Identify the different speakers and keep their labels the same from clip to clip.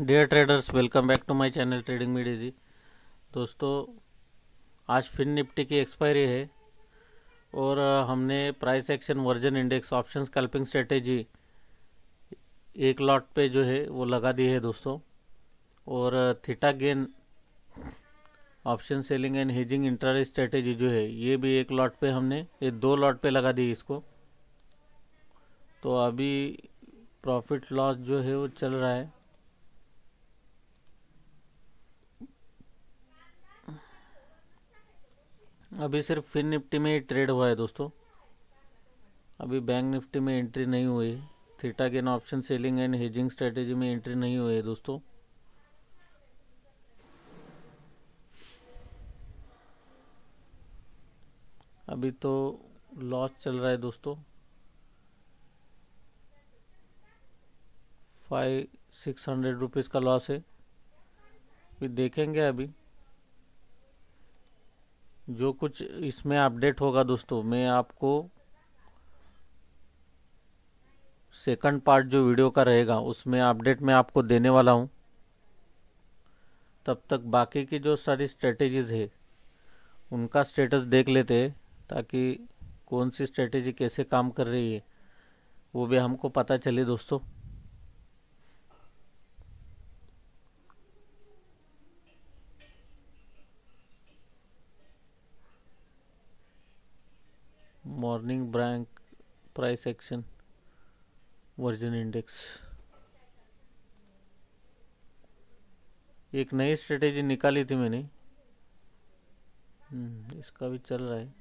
Speaker 1: dear traders welcome back to my channel trading media ji दोस्तों आज fin Nifty की expiry है और हमने price action version index option scalping strategy एक लॉट पे जो है वो लगा दी है दोस्तों और theta gain option selling and hedging interest strategy जो है ये भी एक लॉट पे हमने ये दो लॉट पे लगा दी इसको तो अभी प्रॉफिट लॉस जो है वो चल रहा है अभी सिर्फ फिन निफ्टी में ही ट्रेड हुआ है दोस्तों अभी बैंक निफ्टी में एंट्री नहीं हुई थीटा के option selling and hedging strategy में एंट्री नहीं हुई है दोस्तों अभी तो लॉस चल रहा है दोस्तों फाइव सिक्स हंड्रेड रुपीज़ का लॉस है अभी देखेंगे अभी जो कुछ इसमें अपडेट होगा दोस्तों मैं आपको सेकंड पार्ट जो वीडियो का रहेगा उसमें अपडेट मैं आपको देने वाला हूँ तब तक बाकी की जो सारी स्ट्रेटेजीज़ है उनका स्टेटस देख लेते हैं ताकि कौन सी स्ट्रेटेजी कैसे काम कर रही है वो भी हमको पता चले दोस्तों earning bank price action version index एक नई स्ट्रेटेजी निकाली थी मैंने हम्म, इसका भी चल रहा है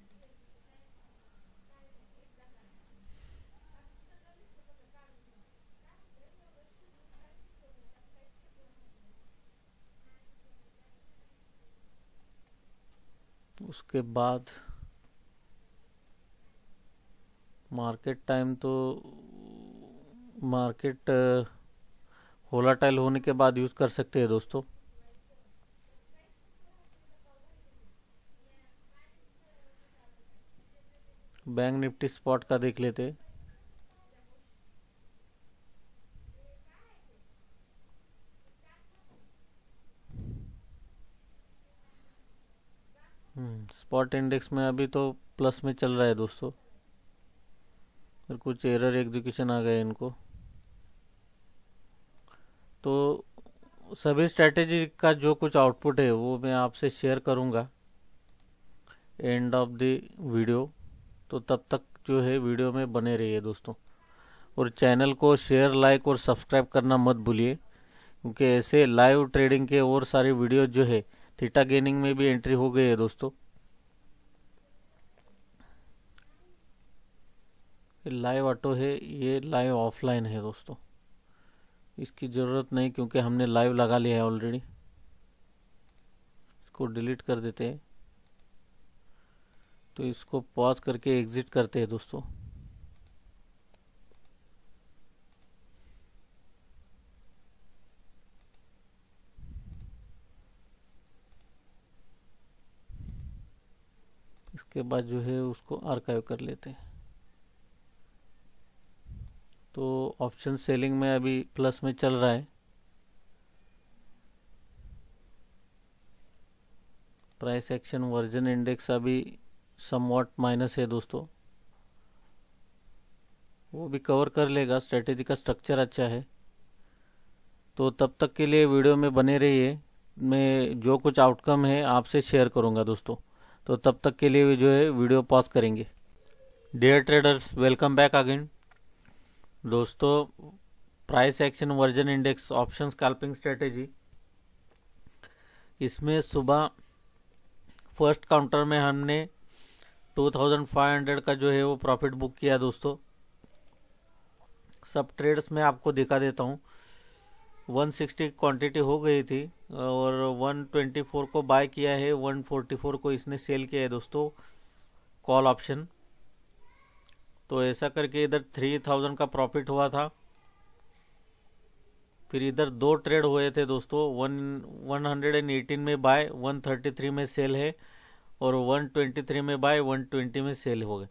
Speaker 1: उसके बाद मार्केट टाइम तो मार्केट होलाटाइल होने के बाद यूज़ कर सकते हैं दोस्तों बैंक निफ्टी स्पॉट का देख लेते स्पॉट हम्म, इंडेक्स में अभी तो प्लस में चल रहा है दोस्तों और कुछ एरर एग्जीक्यूशन आ गए इनको तो सभी स्ट्रैटेजी का जो कुछ आउटपुट है वो मैं आपसे शेयर करूँगा एंड ऑफ द वीडियो तो तब तक जो है वीडियो में बने रहिए दोस्तों और चैनल को शेयर लाइक और सब्सक्राइब करना मत भूलिए क्योंकि ऐसे लाइव ट्रेडिंग के और सारे वीडियो जो है थीटा गेनिंग में भी एंट्री हो गई है दोस्तों लाइव ऑटो है ये लाइव ऑफलाइन है दोस्तों इसकी ज़रूरत नहीं क्योंकि हमने लाइव लगा लिया है ऑलरेडी इसको डिलीट कर देते हैं तो इसको पॉज करके एग्ज़िट करते हैं दोस्तों इसके बाद जो है उसको आर्काइव कर लेते हैं तो ऑप्शन सेलिंग में अभी प्लस में चल रहा है प्राइस एक्शन वर्जन इंडेक्स अभी समवॉट माइनस है दोस्तों वो भी कवर कर लेगा स्ट्रेटेजी का स्ट्रक्चर अच्छा है तो तब तक के लिए वीडियो में बने रहिए मैं जो कुछ आउटकम है आपसे शेयर करूंगा दोस्तों तो तब तक के लिए जो है वीडियो पॉज करेंगे dear traders welcome back again दोस्तों price action version index option scalping strategy इसमें सुबह फर्स्ट काउंटर में हमने 2500 का जो है वो प्रॉफिट बुक किया दोस्तों सब ट्रेड्स में आपको दिखा देता हूँ 160 क्वांटिटी हो गई थी और 124 को बाय किया है 144 को इसने सेल किया है दोस्तों कॉल ऑप्शन तो ऐसा करके इधर थ्री थाउजेंड का प्रॉफिट हुआ था फिर इधर दो ट्रेड हुए थे दोस्तों one one hundred and eighteen में बाय वन थर्टी थ्री में सेल है और वन ट्वेंटी थ्री में बाय वन ट्वेंटी में सेल हो गए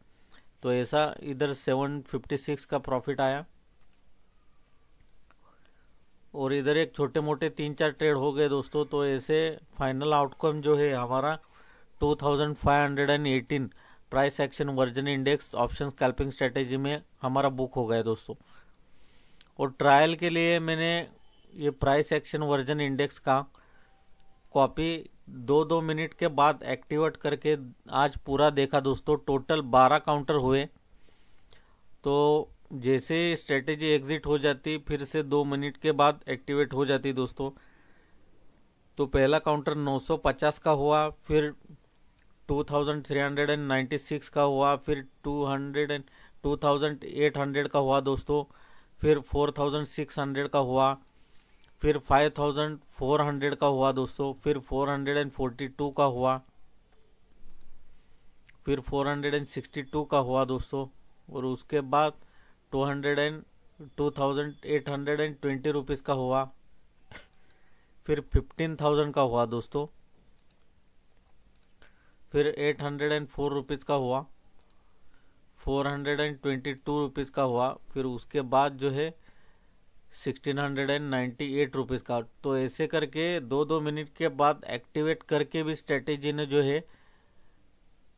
Speaker 1: तो ऐसा इधर सेवन फिफ्टी सिक्स का प्रॉफिट आया और इधर एक छोटे मोटे तीन चार ट्रेड हो गए दोस्तों तो ऐसे फाइनल आउटकम जो है हमारा two thousand five hundred and eighteen price action version index option scalping strategy में हमारा बुक हो गया दोस्तों और ट्रायल के लिए मैंने ये प्राइस एक्शन वर्जन इंडेक्स का कॉपी दो दो मिनट के बाद एक्टिवेट करके आज पूरा देखा दोस्तों टोटल बारह काउंटर हुए तो जैसे स्ट्रेटेजी एग्जिट हो जाती फिर से दो मिनट के बाद एक्टिवेट हो जाती दोस्तों तो पहला काउंटर 950 का हुआ फिर 2396 का हुआ फिर 200 2800 का हुआ दोस्तों फिर 4600 का हुआ फिर 5400 का हुआ दोस्तों फिर 442 का हुआ फिर 462 का हुआ दोस्तों और उसके बाद 200 एंड 2820 रुपीस का हुआ फिर 15000 का हुआ दोस्तों फिर eight hundred and four rupees का हुआ four hundred and twenty two rupees का हुआ फिर उसके बाद जो है sixteen hundred and ninety eight rupees का तो ऐसे करके दो दो मिनट के बाद एक्टिवेट करके भी स्ट्रेटेजी ने जो है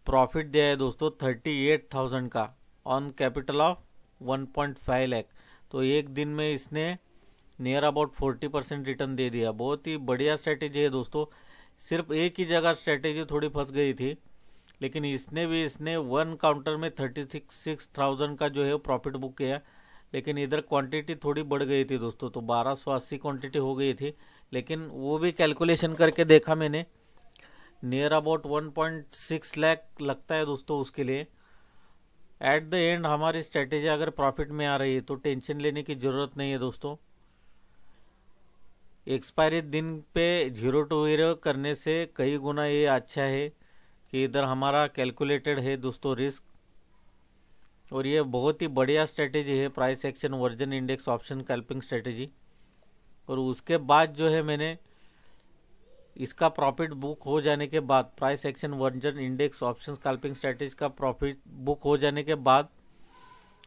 Speaker 1: प्रॉफिट दिया है दोस्तों थर्टी एट थाउजेंड का on capital of one point five lakh तो एक दिन में इसने near about forty percent return दे दिया बहुत ही बढ़िया स्ट्रेटेजी है दोस्तों सिर्फ एक ही जगह स्ट्रेटेजी थोड़ी फंस गई थी लेकिन इसने भी इसने वन काउंटर में थर्टी सिक्स सिक्स थाउजेंड का जो है प्रॉफिट बुक किया लेकिन इधर क्वांटिटी थोड़ी बढ़ गई थी दोस्तों तो बारह सौ अस्सी क्वान्टिटी हो गई थी लेकिन वो भी कैलकुलेशन करके देखा मैंने near about one point six lakh लगता है दोस्तों उसके लिए एट द एंड हमारी स्ट्रेटेजी अगर प्रॉफिट में आ रही है तो टेंशन लेने की ज़रूरत नहीं है दोस्तों एक्सपायरी दिन पे जीरो टू जीरो करने से कई गुना ये अच्छा है कि इधर हमारा कैलकुलेटेड है दोस्तों रिस्क और ये बहुत ही बढ़िया स्ट्रेटेजी है price action version index option scalping strategy और उसके बाद जो है मैंने इसका प्रॉफिट बुक हो जाने के बाद price action version index option scalping strategy का प्रॉफिट बुक हो जाने के बाद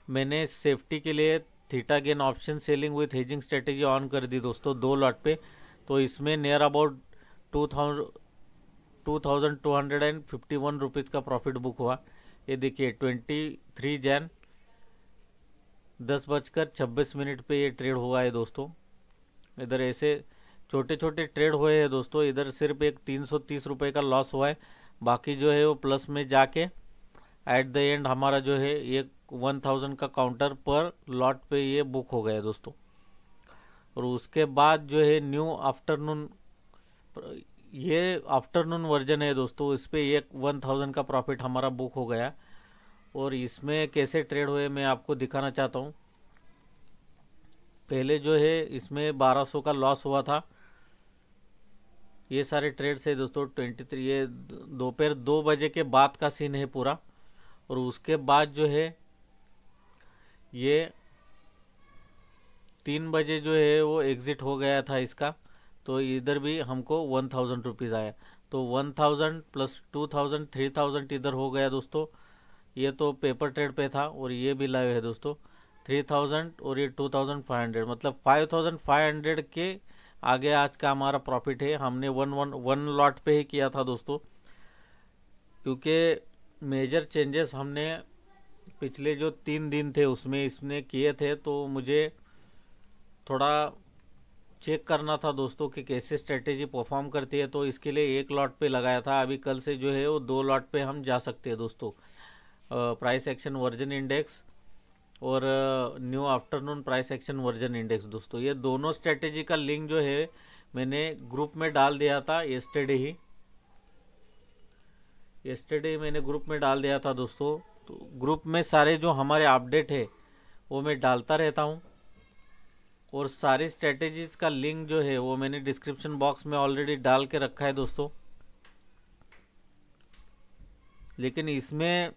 Speaker 1: मैंने सेफ्टी के लिए theta gain option selling with hedging strategy on कर दी दोस्तों दो लॉट पे तो इसमें near about two thousand two thousand two hundred and fifty one rupees का प्रॉफिट बुक हुआ ये देखिए ट्वेंटी थ्री जैन दस बजकर छब्बीस मिनट पे ये ट्रेड हुआ है दोस्तों इधर ऐसे छोटे छोटे ट्रेड हुए हैं दोस्तों इधर सिर्फ एक तीन सौ तीस रुपये का लॉस हुआ है बाकी जो है वो प्लस में जाके एट द एंड हमारा जो है ये वन थाउजेंड का काउंटर पर लॉट पे ये बुक हो गया दोस्तों और उसके बाद जो है न्यू आफ्टरनून ये आफ्टरनून वर्जन है दोस्तों इस पर एक वन थाउजेंड का प्रॉफिट हमारा बुक हो गया और इसमें कैसे ट्रेड हुए मैं आपको दिखाना चाहता हूँ पहले जो है इसमें 1200 का लॉस हुआ था ये सारे ट्रेड्स है दोस्तों 23 ये दोपहर दो, दो बजे के बाद का सीन है पूरा और उसके बाद जो है ये तीन बजे जो है वो एग्ज़िट हो गया था इसका तो इधर भी हमको वन थाउजेंड रुपीज़ आया तो one thousand plus two thousand three thousand इधर हो गया दोस्तों ये तो पेपर ट्रेड पे था और ये भी लाइव है दोस्तों थ्री थाउजेंड और ये टू थाउजेंड फाइव हंड्रेड मतलब फाइव थाउजेंड फाइव हंड्रेड के आगे आज का हमारा प्रॉफिट है हमने वन वन वन लॉट पे ही किया था दोस्तों क्योंकि मेजर चेंजेस हमने पिछले जो तीन दिन थे उसमें इसने किए थे तो मुझे थोड़ा चेक करना था दोस्तों कि कैसे स्ट्रेटेजी परफॉर्म करती है तो इसके लिए एक लॉट पे लगाया था अभी कल से जो है वो दो लॉट पे हम जा सकते हैं दोस्तों प्राइस एक्शन वर्जन इंडेक्स और new afternoon price action version index दोस्तों ये दोनों स्ट्रेटेजी का लिंक जो है मैंने ग्रुप में डाल दिया था येस्टरडे ही येस्टरडे मैंने ग्रुप में डाल दिया था दोस्तों तो ग्रुप में सारे जो हमारे अपडेट है वो मैं डालता रहता हूँ और सारी स्ट्रेटेजीज का लिंक जो है वो मैंने डिस्क्रिप्शन बॉक्स में ऑलरेडी डाल के रखा है दोस्तों लेकिन इसमें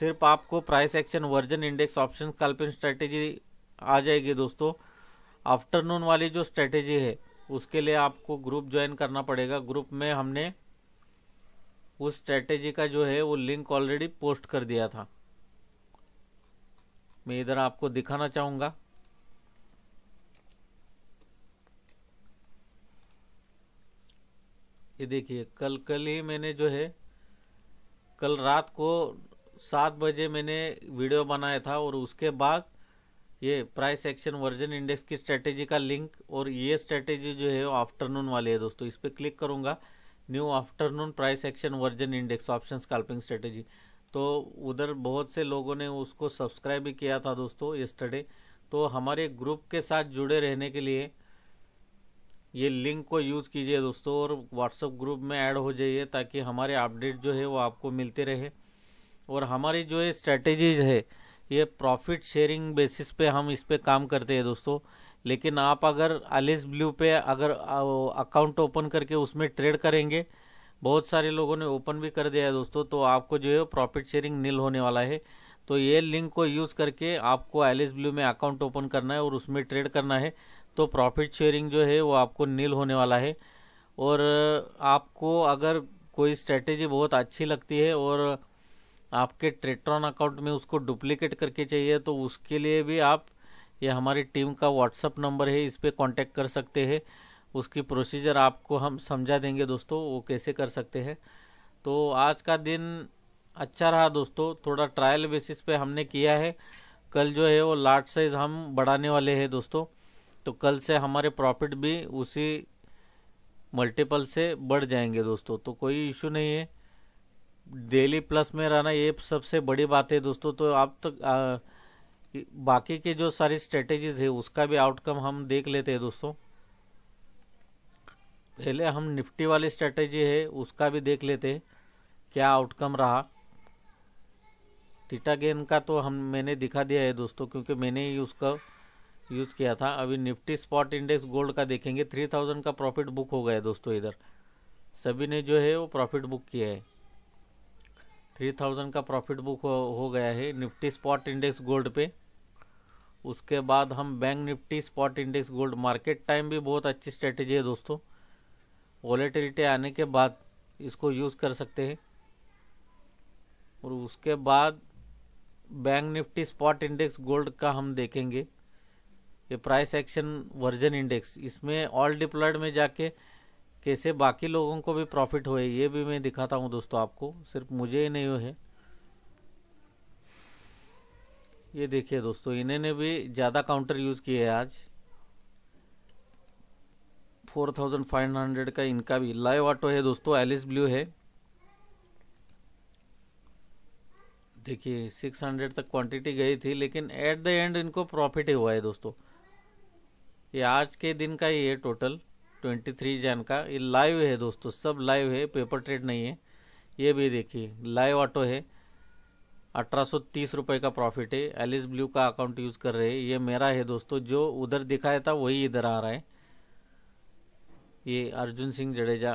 Speaker 1: सिर्फ आपको price action version index option scalping strategy आ जाएगी दोस्तों आफ्टरनून वाली जो स्ट्रेटेजी है उसके लिए आपको ग्रुप ज्वाइन करना पड़ेगा ग्रुप में हमने उस स्ट्रेटेजी का जो है वो लिंक ऑलरेडी पोस्ट कर दिया था मैं इधर आपको दिखाना चाहूंगा ये देखिए कल कल ही मैंने जो है कल रात को सात बजे मैंने वीडियो बनाया था और उसके बाद ये प्राइस एक्शन वर्जन इंडेक्स की स्ट्रेटेजी का लिंक और ये स्ट्रेटेजी जो है वो आफ्टरनून वाली है दोस्तों इस पर क्लिक करूँगा new afternoon price action version index option scalping strategy तो उधर बहुत से लोगों ने उसको सब्सक्राइब भी किया था दोस्तों येस्टरडे तो हमारे ग्रुप के साथ जुड़े रहने के लिए ये लिंक को यूज़ कीजिए दोस्तों और व्हाट्सअप ग्रुप में ऐड हो जाइए ताकि हमारे अपडेट जो है वो आपको मिलते रहे और हमारी जो ये स्ट्रेटेजीज है ये प्रॉफिट शेयरिंग बेसिस पे हम इस पर काम करते हैं दोस्तों लेकिन आप अगर एलिस ब्लू पे अगर अकाउंट ओपन करके उसमें ट्रेड करेंगे बहुत सारे लोगों ने ओपन भी कर दिया है दोस्तों तो आपको जो है प्रॉफिट शेयरिंग नील होने वाला है तो ये लिंक को यूज़ करके आपको एलिस ब्लू में अकाउंट ओपन करना है और उसमें ट्रेड करना है तो प्रॉफिट शेयरिंग जो है वो आपको नील होने वाला है और आपको अगर कोई स्ट्रेटेजी बहुत अच्छी लगती है और आपके ट्रेट्रॉन अकाउंट में उसको डुप्लीकेट करके चाहिए तो उसके लिए भी आप ये हमारी टीम का व्हाट्सअप नंबर है इस पर कॉन्टैक्ट कर सकते हैं उसकी प्रोसीजर आपको हम समझा देंगे दोस्तों वो कैसे कर सकते हैं तो आज का दिन अच्छा रहा दोस्तों थोड़ा ट्रायल बेसिस पे हमने किया है कल जो है वो लार्ज साइज हम बढ़ाने वाले हैं दोस्तों तो कल से हमारे प्रॉफिट भी उसी मल्टीपल से बढ़ जाएंगे दोस्तों तो कोई इशू नहीं है डेली प्लस में रहना ये सबसे बड़ी बात है दोस्तों तो आप तक तो, बाकी के जो सारी स्ट्रेटेजीज है उसका भी आउटकम हम देख लेते हैं दोस्तों पहले हम निफ्टी वाली स्ट्रेटेजी है उसका भी देख लेते हैं क्या आउटकम रहा टीटा गेन का तो हम मैंने दिखा दिया है दोस्तों क्योंकि मैंने ही उसका यूज़ किया था अभी निफ्टी स्पॉट इंडेक्स गोल्ड का देखेंगे थ्री थाउजेंड का प्रॉफिट बुक हो गया है दोस्तों इधर सभी ने जो है वो प्रॉफिट बुक किया है थ्री थाउजेंड का प्रॉफिट बुक हो, हो गया है निफ्टी स्पॉट इंडेक्स गोल्ड पे उसके बाद हम bank Nifty spot index gold market time भी बहुत अच्छी स्ट्रेटेजी है दोस्तों वॉलेटिलिटी आने के बाद इसको यूज़ कर सकते हैं और उसके बाद bank Nifty spot index gold का हम देखेंगे ये प्राइस एक्शन वर्जन इंडेक्स इसमें ऑल डिप्लॉयड में जाके कैसे बाकी लोगों को भी प्रॉफिट हुए ये भी मैं दिखाता हूँ दोस्तों आपको सिर्फ मुझे ही नहीं है ये देखिए दोस्तों इन्होंने भी ज़्यादा काउंटर यूज़ किए है आज 4500 का इनका भी लाइव ऑटो है दोस्तों एलिस ब्लू है देखिए 600 तक क्वांटिटी गई थी लेकिन एट द एंड इनको प्रॉफिट ही हुआ है दोस्तों ये आज के दिन का ही है टोटल ट्वेंटी थ्री जैन का ये लाइव है दोस्तों सब लाइव है पेपर ट्रेड नहीं है ये भी देखिए लाइव ऑटो है अठारह सौ तीस रुपये का प्रॉफिट है एलिस ब्लू का अकाउंट यूज़ कर रहे हैं ये मेरा है दोस्तों जो उधर दिखाया था वही इधर आ रहा है ये Arjun Singh Jadeja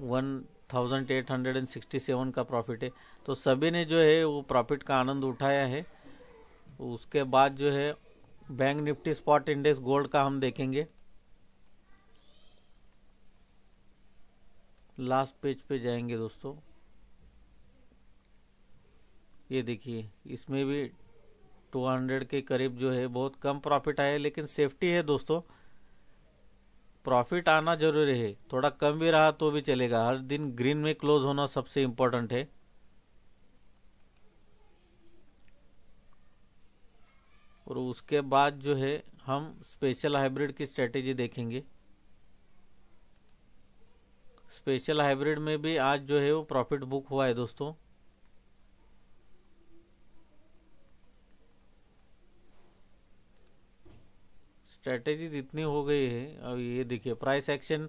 Speaker 1: one thousand eight hundred and sixty seven का प्रॉफिट है तो सभी ने जो है वो प्रॉफिट का आनंद उठाया है उसके बाद जो है bank Nifty spot index gold का हम देखेंगे लास्ट पेज पे जाएंगे दोस्तों ये देखिए इसमें भी 200 के करीब जो है बहुत कम प्रॉफिट आया लेकिन सेफ्टी है दोस्तों प्रॉफिट आना जरूरी है थोड़ा कम भी रहा तो भी चलेगा हर दिन ग्रीन में क्लोज होना सबसे इम्पोर्टेंट है और उसके बाद जो है हम स्पेशल हाइब्रिड की स्ट्रेटेजी देखेंगे स्पेशल हाइब्रिड में भी आज जो है वो प्रॉफिट बुक हुआ है दोस्तों स्ट्रेटेजी इतनी हो गई है अब ये देखिए प्राइस एक्शन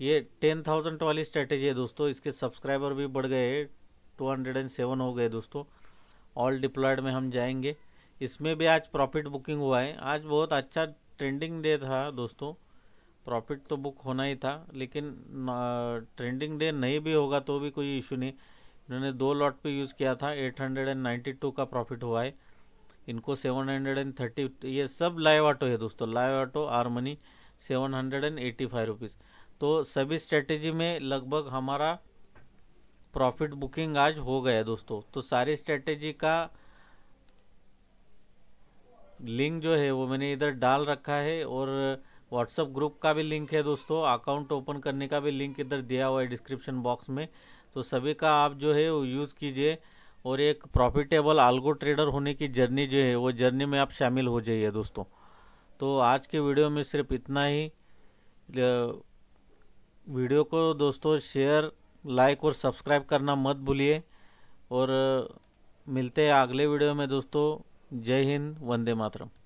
Speaker 1: ये टेन थाउजेंड वाली स्ट्रैटेजी है दोस्तों इसके सब्सक्राइबर भी बढ़ गए टू हंड्रेड एंड सेवन हो गए दोस्तों ऑल डिप्लॉयड में हम जाएंगे इसमें भी आज प्रॉफिट बुकिंग हुआ है आज बहुत अच्छा ट्रेंडिंग डे था दोस्तों प्रॉफिट तो बुक होना ही था लेकिन ट्रेंडिंग डे नहीं भी होगा तो भी कोई इशू नहीं इन्होंने दो लॉट पे यूज़ किया था 892 का प्रॉफिट हुआ है इनको 730 ये सब लाइव ऑटो है दोस्तों live auto our money seven hundred and eighty five rupees तो सभी स्ट्रेटेजी में लगभग हमारा प्रॉफिट बुकिंग आज हो गया दोस्तों तो सारी स्ट्रेटेजी का लिंक जो है वो मैंने इधर डाल रखा है और व्हाट्सअप ग्रुप का भी लिंक है दोस्तों अकाउंट ओपन करने का भी लिंक इधर दिया हुआ है डिस्क्रिप्शन बॉक्स में तो सभी का आप जो है वो यूज़ कीजिए और एक प्रॉफिटेबल आल्गो ट्रेडर होने की जर्नी जो है वो जर्नी में आप शामिल हो जाइए दोस्तों तो आज के वीडियो में सिर्फ इतना ही वीडियो को दोस्तों शेयर लाइक और सब्सक्राइब करना मत भूलिए और मिलते हैं अगले वीडियो में दोस्तों जय हिंद वंदे मातरम